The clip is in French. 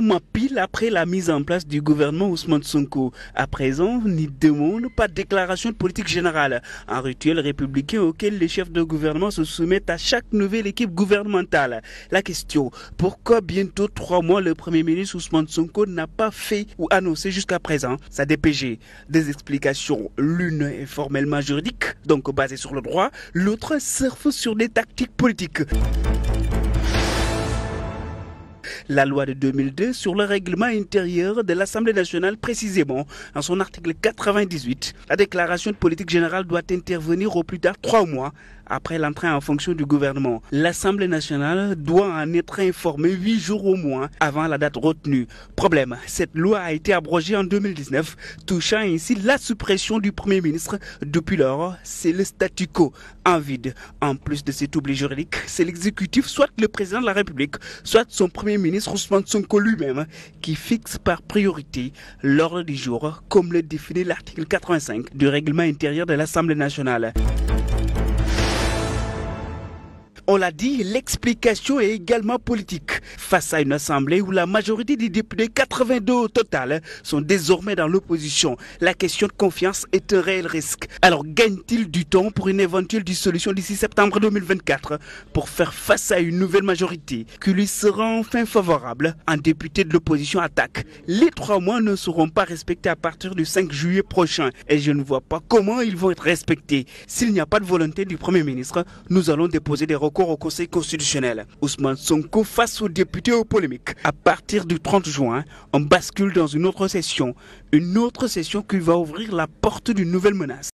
m'a pile après la mise en place du gouvernement Ousmane Sonko. À présent, ni demande pas de déclaration de politique générale, un rituel républicain auquel les chefs de gouvernement se soumettent à chaque nouvelle équipe gouvernementale. La question, pourquoi bientôt trois mois le Premier ministre Ousmane Sonko n'a pas fait ou annoncé jusqu'à présent sa DPG Des explications, l'une est formellement juridique, donc basée sur le droit, l'autre surfe sur des tactiques politiques la loi de 2002 sur le règlement intérieur de l'Assemblée nationale, précisément en son article 98. La déclaration de politique générale doit intervenir au plus tard trois mois après l'entrée en fonction du gouvernement. L'Assemblée nationale doit en être informée huit jours au moins avant la date retenue. Problème, cette loi a été abrogée en 2019, touchant ainsi la suppression du Premier ministre. Depuis lors, c'est le statu quo en vide. En plus de cet oubli juridique, c'est l'exécutif, soit le président de la République, soit son Premier ministre Ousmane Sonko lui-même, qui fixe par priorité l'ordre du jour, comme le définit l'article 85 du règlement intérieur de l'Assemblée nationale. On l'a dit, l'explication est également politique. Face à une assemblée où la majorité des députés, 82 au total, sont désormais dans l'opposition, la question de confiance est un réel risque. Alors gagne-t-il du temps pour une éventuelle dissolution d'ici septembre 2024 pour faire face à une nouvelle majorité qui lui sera enfin favorable Un député de l'opposition attaque. Les trois mois ne seront pas respectés à partir du 5 juillet prochain et je ne vois pas comment ils vont être respectés. S'il n'y a pas de volonté du Premier ministre, nous allons déposer des recours au Conseil constitutionnel. Ousmane Sonko face aux députés aux polémiques. À partir du 30 juin, on bascule dans une autre session. Une autre session qui va ouvrir la porte d'une nouvelle menace.